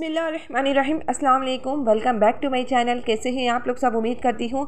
बिसमीम अस्सलाम वालेकुम welcome back to my channel कैसे हैं आप लोग सब उम्मीद करती हूँ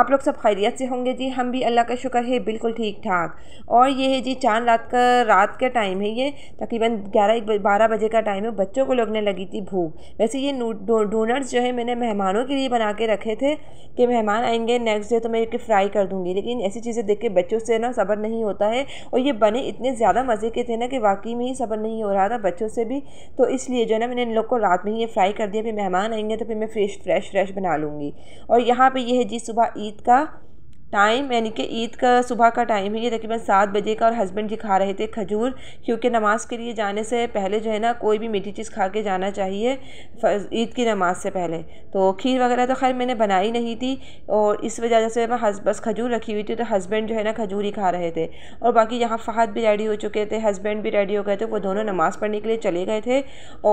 आप लोग सब खैरियत से होंगे जी हम भी अल्लाह का शुक्र है बिल्कुल ठीक ठाक और ये है जी चांद रात का रात का टाइम है ये तकरीबन ग्यारह बारह बजे का टाइम है बच्चों को लगने लगी थी भूख वैसे ये डोनट्स जो है मैंने मेहमानों के लिए बना के रखे थे कि मेहमान आएंगे नेक्स्ट डे तो मैं इनके फ्राई कर दूँगी लेकिन ऐसी चीज़ें देख के बच्चों से ना सब्र नहीं होता है और ये बने इतने ज़्यादा मज़े के थे ना कि वाकई में ही सब्र नहीं हो रहा था बच्चों से भी तो इसलिए जो है ना मैंने इन लोग को रात में ही ये फ्राई कर दिया फिर मेहमान आएंगे तो फिर मैं फ्रेश फ्रेश फ्रेश बना लूँगी और यहाँ पे ये है जी सुबह ईद का टाइम यानी कि ईद का सुबह का टाइम है ये तकरीबन सात बजे का और हस्बैंड जी खा रहे थे खजूर क्योंकि नमाज़ के लिए जाने से पहले जो है ना कोई भी मीठी चीज़ खा के जाना चाहिए ईद की नमाज़ से पहले तो खीर वगैरह तो खैर मैंने बनाई नहीं थी और इस वजह से मैं हस बस खजूर रखी हुई थी तो हस्बैंड जो है ना खजूर ही खा रहे थे और बाकी यहाँ फ़हद भी रेडी हो चुके थे हस्बैंड भी रेडी हो गए थे वो दोनों नमाज़ पढ़ने के लिए चले गए थे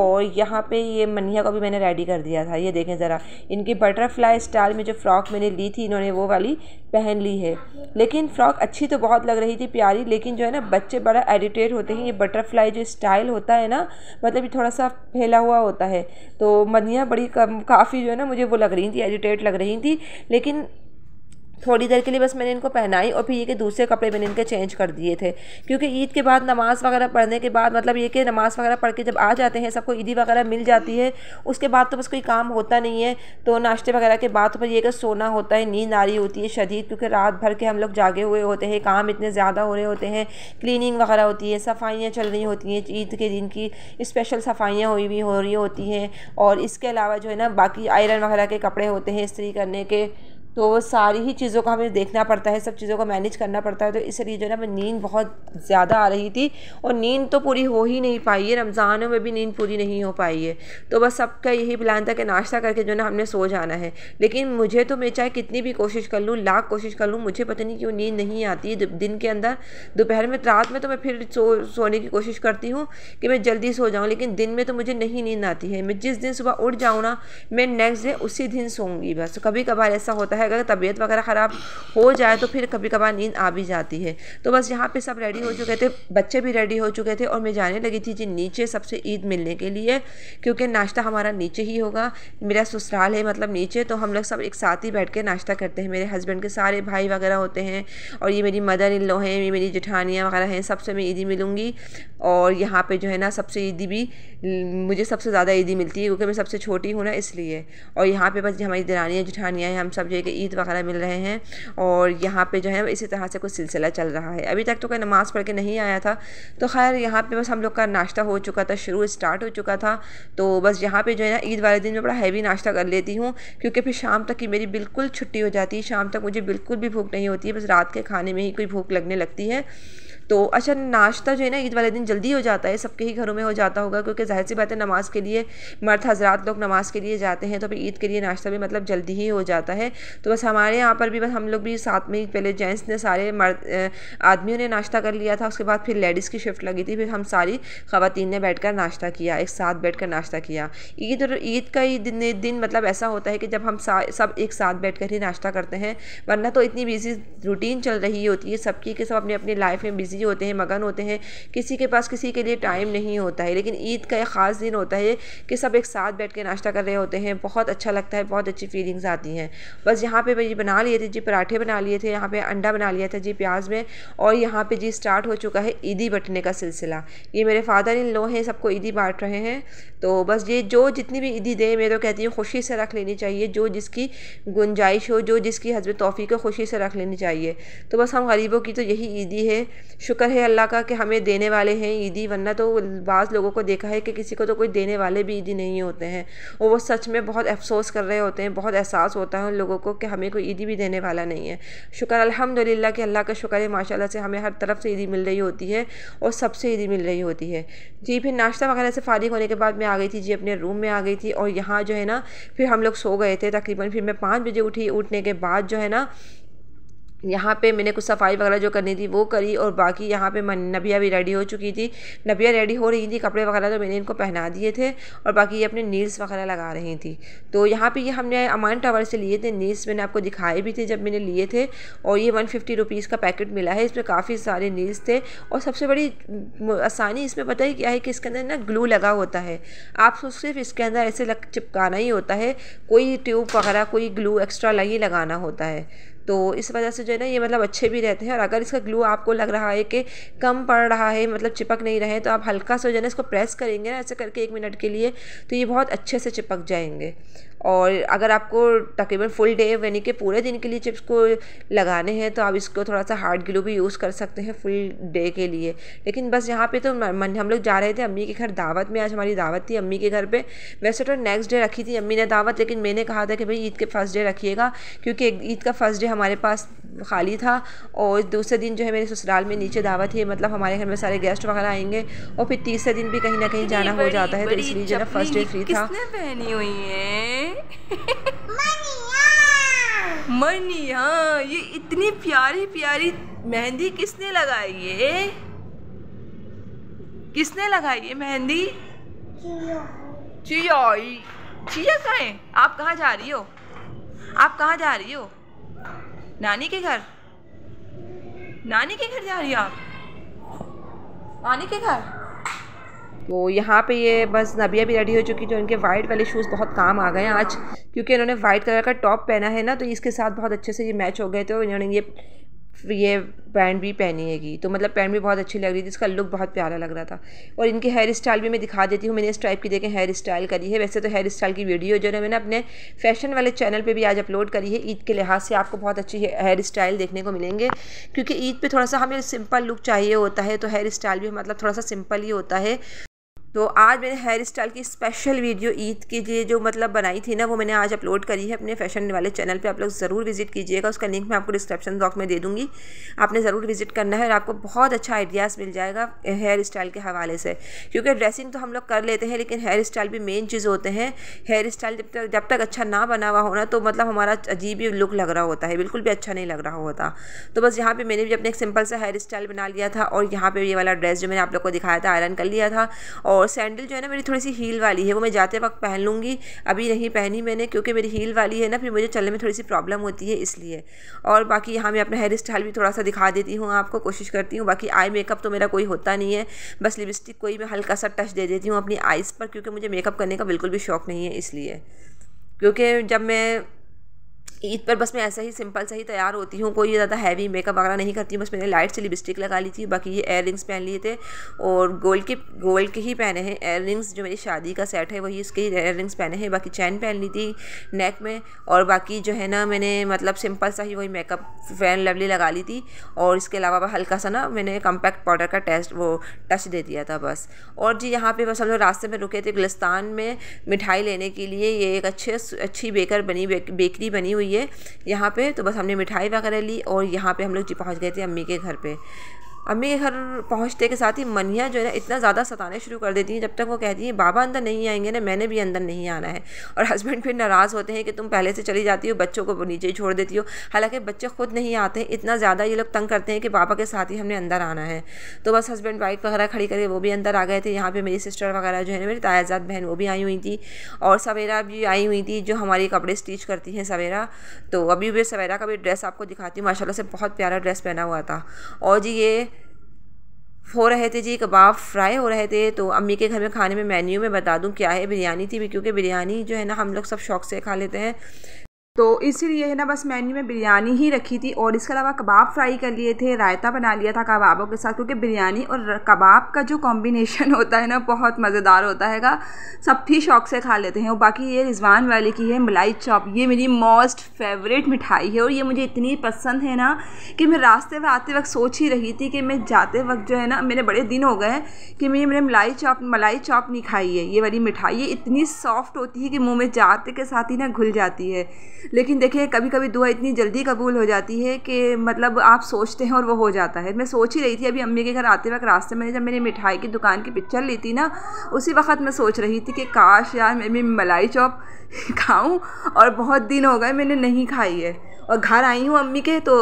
और यहाँ पर ये मनिया को भी मैंने रेडी कर दिया था ये देखें ज़रा इनकी बटरफ्लाई स्टाइल में जो फ़्रॉक मैंने ली थी इन्होंने वो वाली पहन पहन ली है लेकिन फ़्रॉक अच्छी तो बहुत लग रही थी प्यारी लेकिन जो है ना बच्चे बड़ा एडिटेट होते हैं ये बटरफ्लाई जो स्टाइल होता है ना मतलब ये थोड़ा सा फैला हुआ होता है तो मनिया बड़ी काफ़ी जो है ना मुझे वो लग रही थी एडिटेट लग रही थी लेकिन थोड़ी देर के लिए बस मैंने इनको पहनाई और फिर ये कि दूसरे कपड़े मैंने इनके चेंज कर दिए थे क्योंकि ईद के बाद नमाज़ वगैरह पढ़ने के बाद मतलब ये कि नमाज़ वगैरह पढ़ के जब आ जाते हैं सबको ईदी वगैरह मिल जाती है उसके बाद तो बस कोई काम होता नहीं है तो नाश्ते वगैरह के बाद पर तो ये कि सोना होता है नींद आ रही होती है शदीद क्योंकि रात भर के हम लोग जागे हुए होते हैं काम इतने ज़्यादा हो रहे होते हैं क्लिनिंग वगैरह होती है सफाइयाँ चल रही होती हैं ईद के दिन की स्पेशल सफाइयाँ हुई हुई हो रही होती हैं और इसके अलावा जो है ना बाकी आयरन वगैरह के कपड़े होते हैं इस्त्री करने के तो वो सारी ही चीज़ों का हमें देखना पड़ता है सब चीज़ों को मैनेज करना पड़ता है तो इसलिए जो है ना मैं नींद बहुत ज़्यादा आ रही थी और नींद तो पूरी हो ही नहीं पाई है रमज़ानों में भी नींद पूरी नहीं हो पाई है तो बस सबका यही प्लान था कि नाश्ता करके जो है ना हमने सो जाना है लेकिन मुझे तो मैं चाहे कितनी भी कोशिश कर लूँ लाख कोशिश कर लूँ मुझे पता नहीं क्यों नींद नहीं आती है दिन के अंदर दोपहर में रात में तो मैं फिर सो सोने की कोशिश करती हूँ कि मैं जल्दी सो जाऊँ लेकिन दिन में तो मुझे नहीं नींद आती है मैं जिस दिन सुबह उठ जाऊँ ना मैं नेक्स्ट डे उसी दिन सोऊंगी बस कभी कभार ऐसा होता है अगर तबीयत वगैरह ख़राब हो जाए तो फिर कभी कभार नींद आ भी जाती है तो बस यहाँ पे सब रेडी हो चुके थे बच्चे भी रेडी हो चुके थे और मैं जाने लगी थी जी नीचे सबसे ईद मिलने के लिए क्योंकि नाश्ता हमारा नीचे ही होगा मेरा ससुराल है मतलब नीचे तो हम लोग सब एक साथ ही बैठ के नाश्ता करते हैं मेरे हस्बैंड के सारे भाई वगैरह होते हैं और ये मेरी मदर इन लो हैं ये मेरी जिठानियाँ वगैरह हैं सबसे मैं ईदी मिलूँगी और यहाँ पे जो है ना सबसे ईदी भी मुझे सबसे ज़्यादा ईदी मिलती है क्योंकि मैं सबसे छोटी हूँ ना इसलिए और यहाँ पर बस हमारी दरानियाँ जिठानियाँ हैं हम सब जो लिए ईद वगैरह मिल रहे हैं और यहाँ पर जो है इसी तरह से कुछ सिलसिला चल रहा है अभी तक तो कोई नमाज़ पढ़ के नहीं आया था तो खैर यहाँ पर बस हम लोग का नाश्ता हो चुका था शुरू स्टार्ट हो चुका था तो बस यहाँ पर जो है ना ईद वाले दिन में बड़ा हैवी नाश्ता कर लेती हूँ क्योंकि फिर शाम तक की मेरी बिल्कुल छुट्टी हो जाती है शाम तक मुझे बिल्कुल भी भूख नहीं होती है बस रात के खाने में ही कोई भूख लगने लगती है तो अच्छा नाश्ता जो है ना ईद वाले दिन जल्दी हो जाता है सबके ही घरों में हो जाता होगा क्योंकि जाहिर सी बात है नमाज़ के लिए मर्द हजरात लोग नमाज़ के लिए जाते हैं तो फिर ईद के लिए नाश्ता भी मतलब जल्दी ही हो जाता है तो बस हमारे यहाँ पर भी बस हम लोग भी साथ में ही पहले जेंट्स ने सारे मर्द आदमियों ने नाश्ता कर लिया था उसके बाद फिर लेडीज़ की शिफ्ट लगी थी फिर हम सारी ख़वातीन ने बैठ नाश्ता किया एक साथ बैठ नाश्ता किया ईद और ईद का ही दिन दिन मतलब ऐसा होता है कि जब हम सब एक साथ बैठ ही नाश्ता करते हैं वरना तो इतनी बिज़ी रूटीन चल रही होती है सबकी कि सब अपने अपनी लाइफ में बिज़ी बिजी होते हैं मगन होते हैं किसी के पास किसी के लिए टाइम नहीं होता है लेकिन ईद का एक ख़ास दिन होता है कि सब एक साथ बैठ के नाश्ता कर रहे होते हैं बहुत अच्छा लगता है बहुत अच्छी फीलिंग्स आती हैं बस यहाँ पर मैं बना लिए थे जी पराठे बना लिए थे यहाँ पर अंडा बना लिया था जी प्याज में और यहाँ पर जी स्टार्ट हो चुका है ईदी बटने का सिलसिला ये मेरे फादर इन लो हैं सबको ईदी बांट रहे हैं तो बस ये जो जितनी भी ईदी दें मैं तो कहती हूँ खुशी से रख लेनी चाहिए जो जिसकी गुंजाइश हो जो जिसकी हजब तोफ़ी को खुशी से रख लेनी चाहिए तो बस हम गरीबों की तो यही ईदी है शुक्र है अल्लाह का कि हमें देने वाले हैं ईदी वरना तो बाज़ लोगों को देखा है कि किसी को तो कोई देने वाले भी ईदी नहीं होते हैं और वो सच में बहुत अफसोस कर रहे होते हैं बहुत एहसास होता है उन लोगों को कि हमें कोई ईदी भी देने वाला नहीं है शुक्र अल्हम्दुलिल्लाह कि अल्लाह का शुक्र है माशाल्लाह से हमें हर तरफ से ईदी मिल रही होती है और सबसे ईदी मिल रही होती है जी फिर नाश्ता वगैरह से फ़ारिग होने के बाद मैं आ गई थी जी अपने रूम में आ गई थी और यहाँ जो है ना फिर हम लोग सो गए थे तकरीबन फिर मैं पाँच बजे उठी उठने के बाद जो है ना यहाँ पे मैंने कुछ सफाई वगैरह जो करनी थी वो करी और बाकी यहाँ पे नबिया भी रेडी हो चुकी थी नबिया रेडी हो रही थी कपड़े वगैरह तो मैंने इनको पहना दिए थे और बाकी ये अपने नील्स वगैरह लगा रही थी तो यहाँ पे ये हमने अमान टावर से लिए थे नील्स मैंने आपको दिखाए भी थे जब मैंने लिए थे और ये वन फिफ्टी का पैकेट मिला है इसमें काफ़ी सारे नील्स थे और सबसे बड़ी आसानी इसमें पता ही क्या है कि इसके अंदर ना ग्लू लगा होता है आप सिर्फ इसके अंदर ऐसे चिपकाना ही होता है कोई ट्यूब वगैरह कोई ग्लू एक्स्ट्रा नहीं लगाना होता है तो इस वजह से जो है ना ये मतलब अच्छे भी रहते हैं और अगर इसका ग्लू आपको लग रहा है कि कम पड़ रहा है मतलब चिपक नहीं रहे तो आप हल्का सा जो है ना इसको प्रेस करेंगे ना ऐसे करके एक मिनट के लिए तो ये बहुत अच्छे से चिपक जाएंगे और अगर आपको तकरीबन फुल डे यानी कि पूरे दिन के लिए चिप्स को लगाने हैं तो आप इसको थोड़ा सा हार्ड ग्लू भी यूज़ कर सकते हैं फुल डे के लिए लेकिन बस यहाँ पे तो मन हम लोग जा रहे थे अम्मी के घर दावत में आज हमारी दावत थी अम्मी के घर पे वैसे तो नेक्स्ट डे रखी थी अम्मी ने दावत लेकिन मैंने कहा था कि भाई ईद के फर्स्ट डे रखिएगा क्योंकि ईद का फर्स्ट डे हम हमारे पास खाली था और दूसरे दिन जो है मेरे ससुराल में नीचे दावत है मतलब हमारे घर में सारे गेस्ट वगैरह आएंगे और फिर तीसरे दिन भी कहीं ना कहीं जाना हो जाता है तो इसलिए जो है फर्स्ट डे फ्री था पहनी हुई है मनिया ये इतनी प्यारी प्यारी मेहंदी किसने लगाई है किसने लगाई है मेहंदी चिया चिया कहाँ आप कहाँ जा रही हो आप कहाँ जा रही हो नानी के घर नानी के घर जा रही आप नानी के घर तो यहाँ पे ये बस नबिया भी रेडी हो चुकी जो इनके वाइट वाले शूज़ बहुत काम आ गए हैं आज क्योंकि इन्होंने वाइट कलर का टॉप पहना है ना तो इसके साथ बहुत अच्छे से ये मैच हो गए तो इन्होंने ये ये पैंट भी पहनी हैगी तो मतलब पैंट भी बहुत अच्छी लग रही थी इसका लुक बहुत प्यारा लग रहा था और इनके हेयर स्टाइल भी मैं दिखा देती हूँ मैंने इस टाइप की देखें हेयर स्टाइल करी है वैसे तो हेयर स्टाइल की वीडियो जो है मैंने अपने फैशन वाले चैनल पर भी आज अपलोड करी है ईद के लिहाज से आपको बहुत अच्छी हेयर स्टाइल देखने को मिलेंगे क्योंकि ईद पर थोड़ा सा हमें सिंपल लुक चाहिए होता है तो हेयर स्टाइल भी मतलब थोड़ा सा सिंपल ही होता है तो आज मैंने हेयर स्टाइल की स्पेशल वीडियो ईद के लिए जो मतलब बनाई थी ना वो मैंने आज अपलोड करी है अपने फैशन वाले चैनल पे आप लोग ज़रूर विजिट कीजिएगा उसका लिंक मैं आपको डिस्क्रिप्शन बॉक्स में दे दूँगी आपने ज़रूर विजिट करना है और आपको बहुत अच्छा आइडियाज़ मिल जाएगा हेयर स्टाइल के हवाले से क्योंकि ड्रेसिंग तो हम लोग कर लेते हैं लेकिन हेयर स्टाइल भी मेन चीज़ होते हैं हेयर स्टाइल जब तक जब तक अच्छा ना बना हुआ होना तो मतलब हमारा अजीब ही लुक लग रहा होता है बिल्कुल भी अच्छा नहीं लग रहा होता तो बस यहाँ पर मैंने भी अपने एक सिंपल सा हेयर स्टाइल बना लिया था और यहाँ पर ये वाला ड्रेस जो मैंने आप लोग को दिखाया था आयरन कर लिया था और और सैंडल जो है ना मेरी थोड़ी सी हील वाली है वो मैं जाते वक्त पहन लूँगी अभी नहीं पहनी मैंने क्योंकि मेरी हील वाली है ना फिर मुझे चलने में थोड़ी सी प्रॉब्लम होती है इसलिए और बाकी यहाँ मैं अपना हेयर स्टाइल भी थोड़ा सा दिखा देती हूँ आपको कोशिश करती हूँ बाकी आई मेकअप तो मेरा कोई होता नहीं है बस लिपस्टिक कोई मैं हल्का सा टच दे देती हूँ अपनी आइज़ पर क्योंकि मुझे मेकअप करने का बिल्कुल भी शौक़ नहीं है इसलिए क्योंकि जब मैं ईद पर बस मैं ऐसा ही सिंपल सा ही तैयार होती हूँ कोई ज़्यादा हैवी मेकअप वगैरह नहीं करती हूँ बस मैंने लाइट से लिपस्टिक लगा ली थी बाकी ये एयर रिंग्स पहन लिए थे और गोल्ड के गोल्ड के ही पहने हैं एयर जो मेरी शादी का सेट है वही इसके एयर रिंग्स पहने हैं बाकी चैन पहन ली थी नेक में और बाकी जो है ना मैंने मतलब सिंपल सा ही वही मेकअप फैन लवली लगा ली थी और इसके अलावा हल्का सा ना मैंने कम्पैक्ट पाउडर का टेस्ट वो टच दे दिया था बस और जी यहाँ पर बस हम लोग रास्ते में रुके थे गुलस्तान में मिठाई लेने के लिए ये एक अच्छे अच्छी बेकर बनी बेकरी बनी हुई हुई है यहाँ पे तो बस हमने मिठाई वगैरह ली और यहाँ पे हम लोग जी पहुँच गए थे अम्मी के घर पे अम्मी के घर पहुँचते के साथ ही मनिया जो है ना इतना ज़्यादा सताने शुरू कर देती हैं जब तक वो कहती हैं बाबा अंदर नहीं आएंगे ना मैंने भी अंदर नहीं आना है और हस्बैंड फिर नाराज़ होते हैं कि तुम पहले से चली जाती हो बच्चों को नीचे छोड़ देती हो हालांकि बच्चे खुद नहीं आते हैं इतना ज़्यादा ये लोग तंग करते हैं कि पापा के साथ ही हमने अंदर आना है तो बस हस्बैंड वाइफ वगैरह खड़ी करके वो भी अंदर आ गए थे यहाँ पर मेरी सिस्टर वगैरह जो है मेरी तायाजात बहन वो भी आई हुई थी और सवेरा भी आई हुई थी जो हमारी कपड़े स्टिच करती हैं सवेरा तो अभी भी सवेरा का भी ड्रेस आपको दिखाती हूँ माशाला से बहुत प्यारा ड्रेस पहना हुआ था और जी ये हो रहे थे जी कबाब फ्राई हो रहे थे तो अम्मी के घर में खाने में मेन्यू में बता दूँ क्या है बिरयानी थी भी क्योंकि बिरयानी जो है ना हम लोग सब शौक से खा लेते हैं तो इसीलिए है ना बस मैन्यू में बिरयानी ही रखी थी और इसके अलावा कबाब फ्राई कर लिए थे रायता बना लिया था कबाबों के साथ क्योंकि बिरयानी और कबाब का जो कॉम्बिनेशन होता है ना बहुत मज़ेदार होता हैगा सब ही शौक से खा लेते हैं और बाकी ये रिजवान वाले की है मलाई चॉप ये मेरी मोस्ट फेवरेट मिठाई है और ये मुझे इतनी पसंद है ना कि मैं रास्ते में आते वक्त सोच ही रही थी कि मैं जाते वक्त जो है ना मेरे बड़े दिन हो गए कि मैं मैंने मलाई चॉप मलाई चॉप नहीं खाई है ये वाली मिठाई ये इतनी सॉफ्ट होती है कि मुँह में जाते के साथ ही ना घुल जाती है लेकिन देखिए कभी कभी दुआ इतनी जल्दी कबूल हो जाती है कि मतलब आप सोचते हैं और वो हो जाता है मैं सोच ही रही थी अभी अम्मी के घर आते वक्त रास्ते में जब मैंने मिठाई की दुकान की पिक्चर ली थी ना उसी वक्त मैं सोच रही थी कि काश यार मैं भी मलाई चॉप खाऊँ और बहुत दिन हो गए मैंने नहीं खाई है और घर आई हूँ अम्मी के तो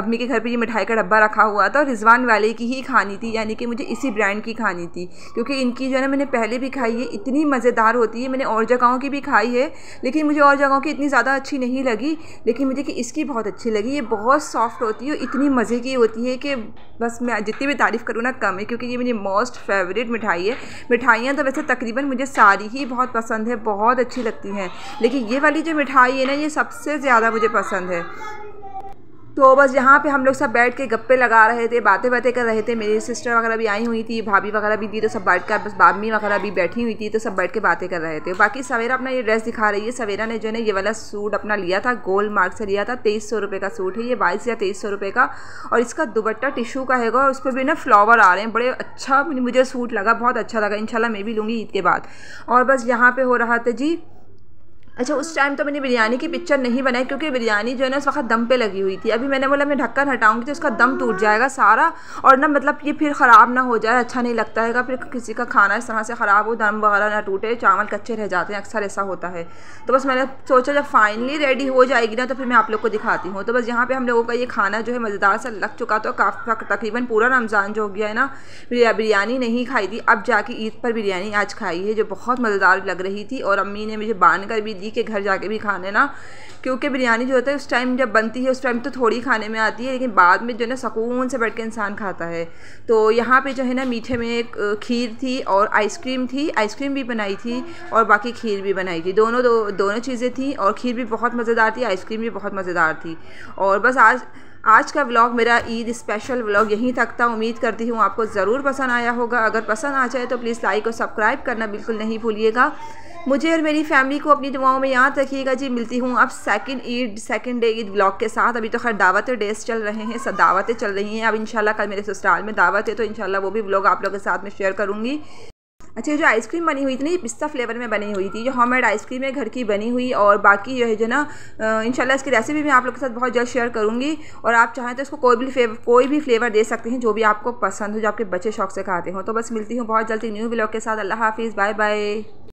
अम्मी के घर पे ये मिठाई का डब्बा रखा हुआ था और रिजवान वाले की ही खानी थी यानी कि मुझे इसी ब्रांड की खानी थी क्योंकि इनकी जो है ना मैंने पहले भी खाई है इतनी मज़ेदार होती है मैंने और जगहों की भी खाई है लेकिन मुझे और जगहों की इतनी ज़्यादा अच्छी नहीं लगी लेकिन मुझे कि इसकी बहुत अच्छी लगी ये बहुत सॉफ्ट होती है और इतनी मज़े की होती है कि बस मैं जितनी भी तारीफ़ करूँ ना कम है क्योंकि ये मेरी मोस्ट फेवरेट मिठाई है मिठाइयाँ तो वैसे तकरीबन मुझे सारी ही बहुत पसंद है बहुत अच्छी लगती हैं लेकिन ये वाली जो मिठाई है ना ये सबसे ज़्यादा मुझे पसंद है तो बस यहाँ पे हम लोग सब बैठ के गप्पे लगा रहे थे बातें बातें कर रहे थे मेरी सिस्टर वगैरह भी आई हुई थी भाभी वगैरह भी थी तो सब बैठ कर बस बामी वगैरह भी बैठी हुई थी तो सब बैठ के बातें कर रहे थे बाकी सवेरा अपना ये ड्रेस दिखा रही है सवेरा ने जो है ये वाला सूट अपना लिया था गोल्ड मार्क से लिया था तेईस सौ रुपये का सूट है ये बाईस या तेईस सौ रुपये का और इसका दुपट्टा टिशू का है और उस पर भी ना फ्लावर आ रहे हैं बड़े अच्छा मुझे सूट लगा बहुत अच्छा लगा इन मैं भी लूँगी ईद के बाद और बस यहाँ पर हो रहा था जी अच्छा उस टाइम तो मैंने बिरयानी की पिक्चर नहीं बनाई क्योंकि बिरयानी जो है ना उस वक्त दम पे लगी हुई थी अभी मैंने बोला मैं ढक्कन हटाऊंगी तो उसका दम टूट जाएगा सारा और ना मतलब ये फिर ख़राब ना हो जाए अच्छा नहीं लगता है फिर किसी का खाना इस तरह से ख़राब हो दम वगैरह ना टूटे चावल कच्चे रह जाते हैं अक्सर ऐसा होता है तो बस मैंने सोचा जब फाइनली रेडी हो जाएगी ना तो फिर मैं आप लोग को दिखाती हूँ तो बस यहाँ पर हम लोगों का ये खाना जो है मज़ेदार सा लग चुका तो काफ़ी तकरीबन पूरा रमज़ान जो हो गया है ना बिरयानी नहीं खाई थी अब जाके ईद पर बिरयानी आज खाई है जो बहुत मज़ेदार लग रही थी और अम्मी ने मुझे बांध कर भी जी के घर जाके भी खा लेना क्योंकि बिरयानी जो होता है उस टाइम जब बनती है उस टाइम तो थोड़ी खाने में आती है लेकिन बाद में जो है ना सकून से बैठ के इंसान खाता है तो यहाँ पे जो है ना मीठे में एक खीर थी और आइसक्रीम थी आइसक्रीम भी बनाई थी और बाकी खीर भी बनाई थी दोनों दो, दोनों चीज़ें थी और खीर भी बहुत मज़ेदार थी आइसक्रीम भी बहुत मज़ेदार थी और बस आज आज का व्लॉग मेरा ईद स्पेशल व्लॉग यहीं तक था उम्मीद करती हूँ आपको ज़रूर पसंद आया होगा अगर पसंद आ जाए तो प्लीज़ लाइक और सब्सक्राइब करना बिल्कुल नहीं भूलिएगा मुझे और मेरी फैमिली को अपनी दुआओं में याद रखिएगा जी मिलती हूँ अब second Eid second day Eid blog के साथ अभी तो खैर दावत डेज चल रहे हैं सब दावतें चल रही हैं अब इंशाल्लाह कल मेरे ससुराल में दावत है तो इनशाला वो भी ब्लॉग आप लोगों के साथ में शेयर करूँगी अच्छा जो आइसक्रीम बनी हुई थी ना ये पिस्ता फ्लेवर में बनी हुई थी जो मेड आइसक्रीम है घर की बनी हुई और बाकी जो है जो ना इनशाला इसकी रेसिपी मैं आप लोगों के साथ बहुत जल्द शेयर करूँगी और आप चाहें तो इसको कोई भी फ्लेवर कोई भी फ्लेवर दे सकते हैं जो भी आपको पसंद हो जो आपके बच्चे शौक से खाते हो तो बस मिलती हूँ बहुत जल्दी न्यू ब्लॉग के साथ अल्लाह हाफिज़ बाय बाय